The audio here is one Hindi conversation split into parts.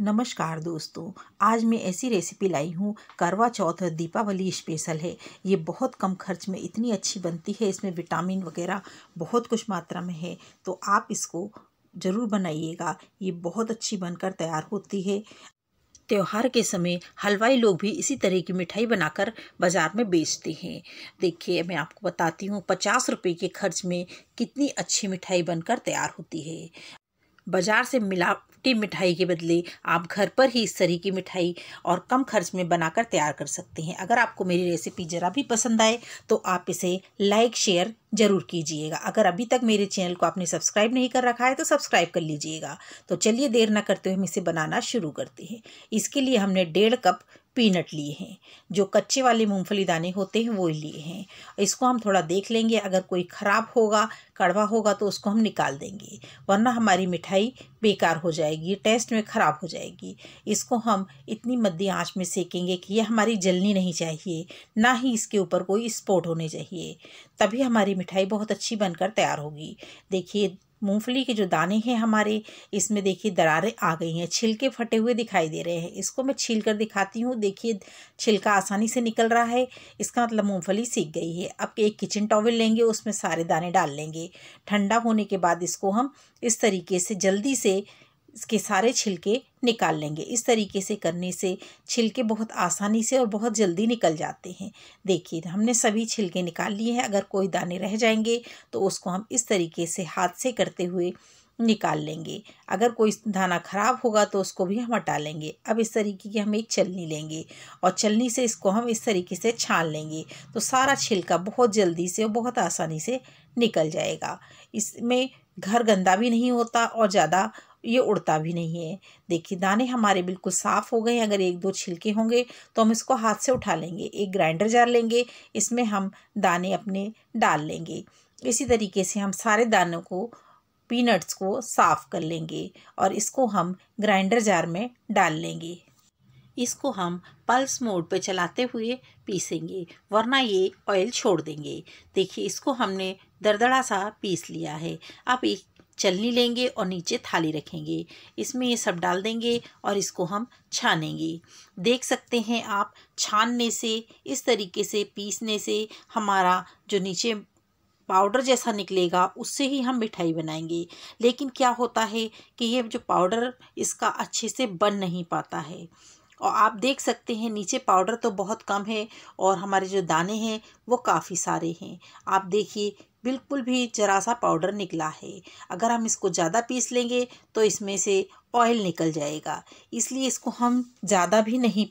नमस्कार दोस्तों आज मैं ऐसी रेसिपी लाई हूँ करवा चौथ दीपावली स्पेशल है ये बहुत कम खर्च में इतनी अच्छी बनती है इसमें विटामिन वगैरह बहुत कुछ मात्रा में है तो आप इसको ज़रूर बनाइएगा ये बहुत अच्छी बनकर तैयार होती है त्यौहार के समय हलवाई लोग भी इसी तरह की मिठाई बनाकर बाज़ार में बेचते हैं देखिए मैं आपको बताती हूँ पचास रुपये के खर्च में कितनी अच्छी मिठाई बनकर तैयार होती है बाज़ार से मिलावटी मिठाई के बदले आप घर पर ही इस तरह की मिठाई और कम खर्च में बनाकर तैयार कर सकते हैं अगर आपको मेरी रेसिपी ज़रा भी पसंद आए तो आप इसे लाइक शेयर ज़रूर कीजिएगा अगर अभी तक मेरे चैनल को आपने सब्सक्राइब नहीं कर रखा है तो सब्सक्राइब कर लीजिएगा तो चलिए देर ना करते हुए हम इसे बनाना शुरू करते हैं इसके लिए हमने डेढ़ कप पीनट लिए हैं जो कच्चे वाले मूंगफली दाने होते हैं वो लिए हैं इसको हम थोड़ा देख लेंगे अगर कोई ख़राब होगा कड़वा होगा तो उसको हम निकाल देंगे वरना हमारी मिठाई बेकार हो जाएगी टेस्ट में ख़राब हो जाएगी इसको हम इतनी मद्दी आँच में सेकेंगे कि यह हमारी जलनी नहीं चाहिए ना ही इसके ऊपर कोई स्पोट होने चाहिए तभी हमारी मिठाई बहुत अच्छी बनकर तैयार होगी देखिए मूंगफली के जो दाने हैं हमारे इसमें देखिए दरारें आ गई हैं छिलके फटे हुए दिखाई दे रहे हैं इसको मैं छील कर दिखाती हूँ देखिए छिलका आसानी से निकल रहा है इसका मतलब मूँगफली सीख गई है अब एक किचन टॉवल लेंगे उसमें सारे दाने डाल लेंगे ठंडा होने के बाद इसको हम इस तरीके से जल्दी से इसके सारे छिलके निकाल लेंगे इस तरीके से करने से छिलके बहुत आसानी से और बहुत जल्दी निकल जाते हैं देखिए हमने सभी छिलके निकाल लिए हैं अगर कोई दाने रह जाएंगे तो उसको हम इस तरीके से हाथ से करते हुए निकाल लेंगे अगर कोई दाना ख़राब होगा तो उसको भी हम हटा लेंगे अब इस तरीके की हम एक चलनी लेंगे और चलनी से इसको हम इस तरीके से छान लेंगे तो सारा छिलका बहुत जल्दी से और बहुत आसानी से निकल जाएगा इसमें घर गंदा भी नहीं होता और ज़्यादा ये उड़ता भी नहीं है देखिए दाने हमारे बिल्कुल साफ़ हो गए अगर एक दो छिलके होंगे तो हम इसको हाथ से उठा लेंगे एक ग्राइंडर जार लेंगे इसमें हम दाने अपने डाल लेंगे इसी तरीके से हम सारे दानों को पीनट्स को साफ़ कर लेंगे और इसको हम ग्राइंडर जार में डाल लेंगे इसको हम पल्स मोड पर चलाते हुए पीसेंगे वरना ये ऑयल छोड़ देंगे देखिए इसको हमने दरदड़ा सा पीस लिया है अब एक चलनी लेंगे और नीचे थाली रखेंगे इसमें ये सब डाल देंगे और इसको हम छानेंगे देख सकते हैं आप छानने से इस तरीके से पीसने से हमारा जो नीचे पाउडर जैसा निकलेगा उससे ही हम मिठाई बनाएंगे लेकिन क्या होता है कि ये जो पाउडर इसका अच्छे से बन नहीं पाता है और आप देख सकते हैं नीचे पाउडर तो बहुत कम है और हमारे जो दाने हैं वो काफ़ी सारे हैं आप देखिए बिल्कुल भी जरा सा पाउडर निकला है अगर हम इसको ज़्यादा पीस लेंगे तो इसमें से ऑयल निकल जाएगा इसलिए इसको हम ज़्यादा भी नहीं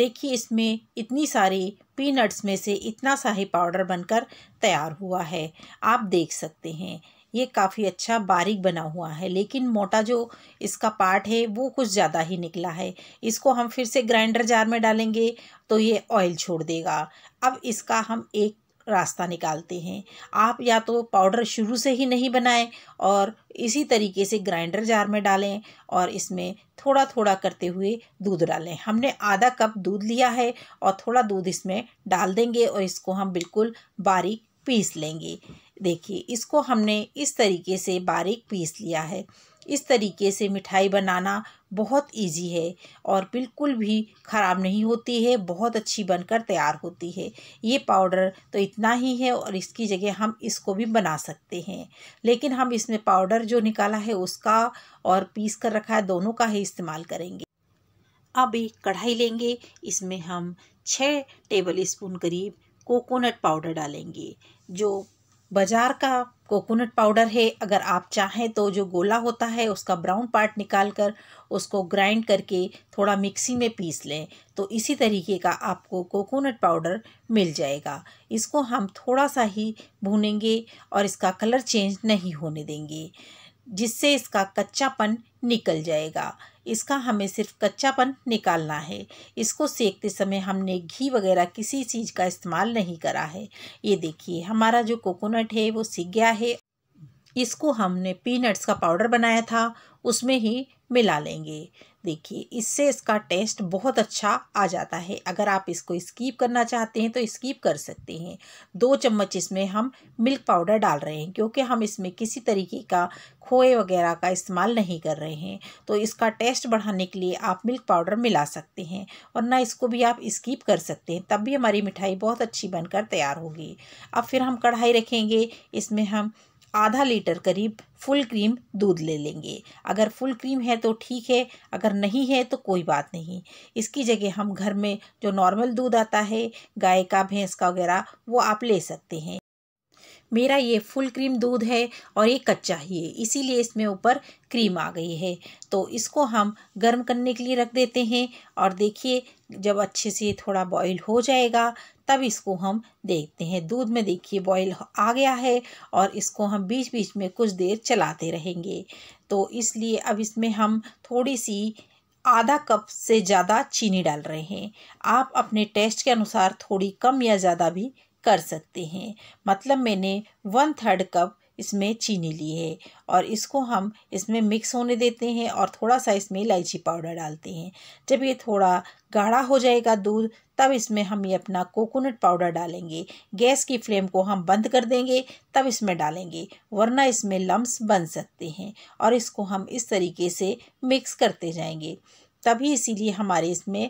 देखिए इसमें इतनी सारी पीनट्स में से इतना सा ही पाउडर बनकर तैयार हुआ है आप देख सकते हैं ये काफ़ी अच्छा बारीक बना हुआ है लेकिन मोटा जो इसका पार्ट है वो कुछ ज़्यादा ही निकला है इसको हम फिर से ग्राइंडर जार में डालेंगे तो ये ऑयल छोड़ देगा अब इसका हम एक रास्ता निकालते हैं आप या तो पाउडर शुरू से ही नहीं बनाएं और इसी तरीके से ग्राइंडर जार में डालें और इसमें थोड़ा थोड़ा करते हुए दूध डालें हमने आधा कप दूध लिया है और थोड़ा दूध इसमें डाल देंगे और इसको हम बिल्कुल बारीक पीस लेंगे देखिए इसको हमने इस तरीके से बारीक पीस लिया है इस तरीके से मिठाई बनाना बहुत इजी है और बिल्कुल भी ख़राब नहीं होती है बहुत अच्छी बनकर तैयार होती है ये पाउडर तो इतना ही है और इसकी जगह हम इसको भी बना सकते हैं लेकिन हम इसमें पाउडर जो निकाला है उसका और पीस कर रखा है दोनों का ही इस्तेमाल करेंगे अब एक कढ़ाई लेंगे इसमें हम छः टेबल स्पून करीब कोकोनट पाउडर डालेंगे जो बाज़ार का कोकोनट पाउडर है अगर आप चाहें तो जो गोला होता है उसका ब्राउन पार्ट निकाल कर उसको ग्राइंड करके थोड़ा मिक्सी में पीस लें तो इसी तरीके का आपको कोकोनट पाउडर मिल जाएगा इसको हम थोड़ा सा ही भूनेंगे और इसका कलर चेंज नहीं होने देंगे जिससे इसका कच्चापन निकल जाएगा इसका हमें सिर्फ कच्चापन निकालना है इसको सेकते समय हमने घी वगैरह किसी चीज़ का इस्तेमाल नहीं करा है ये देखिए हमारा जो कोकोनट है वो सीख गया है इसको हमने पीनट्स का पाउडर बनाया था उसमें ही मिला लेंगे देखिए इससे इसका टेस्ट बहुत अच्छा आ जाता है अगर आप इसको स्कीप करना चाहते हैं तो स्कीप कर सकते हैं दो चम्मच इसमें हम मिल्क पाउडर डाल रहे हैं क्योंकि हम इसमें किसी तरीके का खोए वगैरह का इस्तेमाल नहीं कर रहे हैं तो इसका टेस्ट बढ़ाने के लिए आप मिल्क पाउडर मिला सकते हैं और ना इसको भी आप स्कीप कर सकते हैं तब भी हमारी मिठाई बहुत अच्छी बनकर तैयार होगी अब फिर हम कढ़ाई रखेंगे इसमें हम आधा लीटर करीब फुल क्रीम दूध ले लेंगे अगर फुल क्रीम है तो ठीक है अगर नहीं है तो कोई बात नहीं इसकी जगह हम घर में जो नॉर्मल दूध आता है गाय का भैंस का वगैरह वो आप ले सकते हैं मेरा ये फुल क्रीम दूध है और ये कच्चा ही है इसीलिए इसमें ऊपर क्रीम आ गई है तो इसको हम गर्म करने के लिए रख देते हैं और देखिए जब अच्छे से थोड़ा बॉईल हो जाएगा तब इसको हम देखते हैं दूध में देखिए बॉयल आ गया है और इसको हम बीच बीच में कुछ देर चलाते रहेंगे तो इसलिए अब इसमें हम थोड़ी सी आधा कप से ज़्यादा चीनी डाल रहे हैं आप अपने टेस्ट के अनुसार थोड़ी कम या ज़्यादा भी कर सकते हैं मतलब मैंने वन थर्ड कप इसमें चीनी ली है और इसको हम इसमें मिक्स होने देते हैं और थोड़ा सा इसमें इलायची पाउडर डालते हैं जब ये थोड़ा गाढ़ा हो जाएगा दूध तब इसमें हम ये अपना कोकोनट पाउडर डालेंगे गैस की फ्लेम को हम बंद कर देंगे तब इसमें डालेंगे वरना इसमें लम्स बन सकते हैं और इसको हम इस तरीके से मिक्स करते जाएंगे तभी इसीलिए हमारे इसमें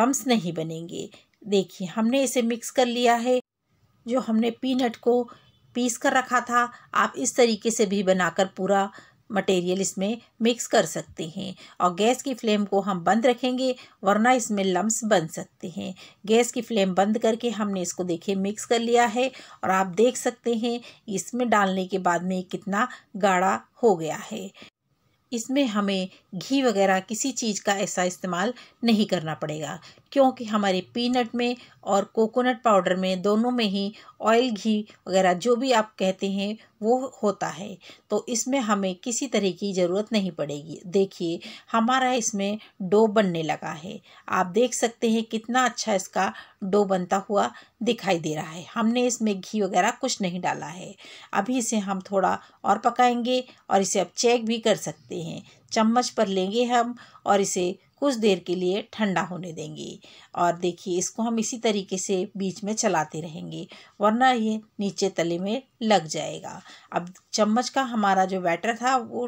लम्स नहीं बनेंगे देखिए हमने इसे मिक्स कर लिया है जो हमने पीनट को पीस कर रखा था आप इस तरीके से भी बनाकर पूरा मटेरियल इसमें मिक्स कर सकते हैं और गैस की फ्लेम को हम बंद रखेंगे वरना इसमें लम्स बन सकते हैं गैस की फ्लेम बंद करके हमने इसको देखिए मिक्स कर लिया है और आप देख सकते हैं इसमें डालने के बाद में कितना गाढ़ा हो गया है इसमें हमें घी वगैरह किसी चीज़ का ऐसा इस्तेमाल नहीं करना पड़ेगा क्योंकि हमारे पीनट में और कोकोनट पाउडर में दोनों में ही ऑयल घी वगैरह जो भी आप कहते हैं वो होता है तो इसमें हमें किसी तरह की ज़रूरत नहीं पड़ेगी देखिए हमारा इसमें डो बनने लगा है आप देख सकते हैं कितना अच्छा इसका डो बनता हुआ दिखाई दे रहा है हमने इसमें घी वगैरह कुछ नहीं डाला है अभी इसे हम थोड़ा और पकाएंगे और इसे अब चेक भी कर सकते हैं चम्मच पर लेंगे हम और इसे कुछ देर के लिए ठंडा होने देंगे और देखिए इसको हम इसी तरीके से बीच में चलाते रहेंगे वरना ये नीचे तले में लग जाएगा अब चम्मच का हमारा जो बैटर था वो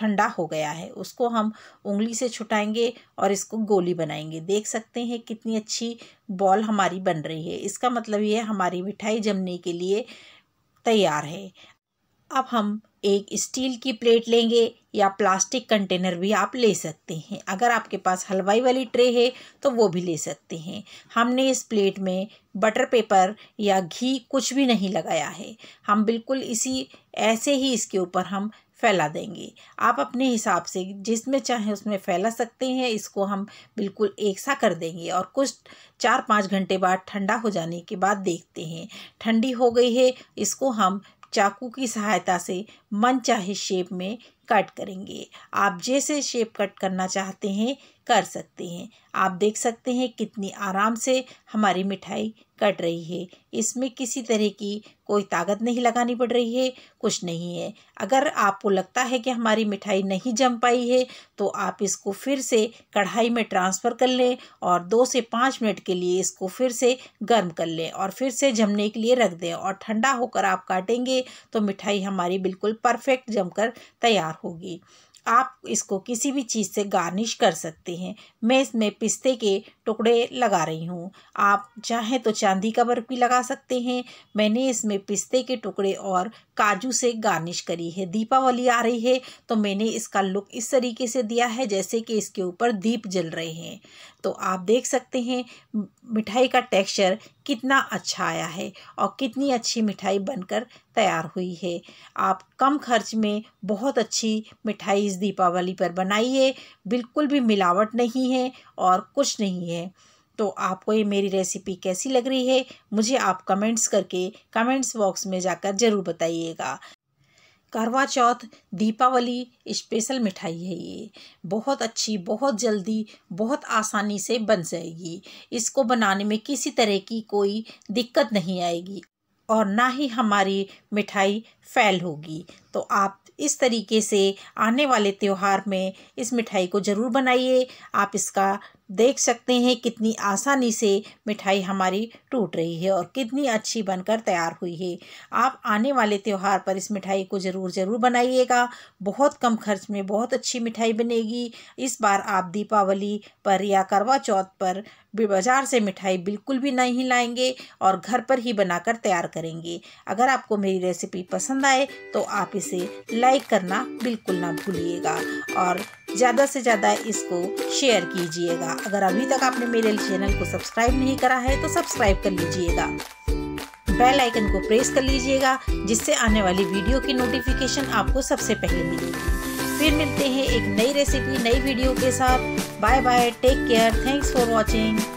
ठंडा हो गया है उसको हम उंगली से छुटाएंगे और इसको गोली बनाएंगे देख सकते हैं कितनी अच्छी बॉल हमारी बन रही है इसका मतलब ये हमारी मिठाई जमने के लिए तैयार है अब हम एक स्टील की प्लेट लेंगे या प्लास्टिक कंटेनर भी आप ले सकते हैं अगर आपके पास हलवाई वाली ट्रे है तो वो भी ले सकते हैं हमने इस प्लेट में बटर पेपर या घी कुछ भी नहीं लगाया है हम बिल्कुल इसी ऐसे ही इसके ऊपर हम फैला देंगे आप अपने हिसाब से जिसमें चाहे उसमें फैला सकते हैं इसको हम बिल्कुल एक सा कर देंगे और कुछ चार पाँच घंटे बाद ठंडा हो जाने के बाद देखते हैं ठंडी हो गई है इसको हम चाकू की सहायता से मन चाहे शेप में कट करेंगे आप जैसे शेप कट करना चाहते हैं कर सकते हैं आप देख सकते हैं कितनी आराम से हमारी मिठाई कट रही है इसमें किसी तरह की कोई ताकत नहीं लगानी पड़ रही है कुछ नहीं है अगर आपको लगता है कि हमारी मिठाई नहीं जम पाई है तो आप इसको फिर से कढ़ाई में ट्रांसफ़र कर लें और दो से पाँच मिनट के लिए इसको फिर से गर्म कर लें और फिर से जमने के लिए रख दें और ठंडा होकर आप काटेंगे तो मिठाई हमारी बिल्कुल परफेक्ट जमकर तैयार होगी आप इसको किसी भी चीज़ से गार्निश कर सकते हैं मैं इसमें पिस्ते के टुकड़े लगा रही हूँ आप चाहें तो चांदी का बर्फ भी लगा सकते हैं मैंने इसमें पिस्ते के टुकड़े और काजू से गार्निश करी है दीपावली आ रही है तो मैंने इसका लुक इस तरीके से दिया है जैसे कि इसके ऊपर दीप जल रहे हैं तो आप देख सकते हैं मिठाई का टेक्सचर कितना अच्छा आया है और कितनी अच्छी मिठाई बनकर तैयार हुई है आप कम खर्च में बहुत अच्छी मिठाई इस दीपावली पर बनाइए बिल्कुल भी मिलावट नहीं है और कुछ नहीं है तो आपको ये मेरी रेसिपी कैसी लग रही है मुझे आप कमेंट्स करके कमेंट्स बॉक्स में जाकर ज़रूर बताइएगा करवा चौथ दीपावली स्पेशल मिठाई है ये बहुत अच्छी बहुत जल्दी बहुत आसानी से बन जाएगी इसको बनाने में किसी तरह की कोई दिक्कत नहीं आएगी और ना ही हमारी मिठाई फैल होगी तो आप इस तरीके से आने वाले त्यौहार में इस मिठाई को ज़रूर बनाइए आप इसका देख सकते हैं कितनी आसानी से मिठाई हमारी टूट रही है और कितनी अच्छी बनकर तैयार हुई है आप आने वाले त्यौहार पर इस मिठाई को ज़रूर ज़रूर बनाइएगा बहुत कम खर्च में बहुत अच्छी मिठाई बनेगी इस बार आप दीपावली पर या करवा चौथ पर बाज़ार से मिठाई बिल्कुल भी नहीं लाएंगे और घर पर ही बनाकर तैयार करेंगे अगर आपको मेरी रेसिपी पसंद आए तो आप इसे लाइक करना बिल्कुल ना भूलिएगा और ज़्यादा से ज़्यादा इसको शेयर कीजिएगा अगर अभी तक आपने मेरे चैनल को सब्सक्राइब नहीं करा है तो सब्सक्राइब कर लीजिएगा बेल आइकन को प्रेस कर लीजिएगा जिससे आने वाली वीडियो की नोटिफिकेशन आपको सबसे पहले मिलेगी फिर मिलते हैं एक नई रेसिपी नई वीडियो के साथ bye bye take care thanks for watching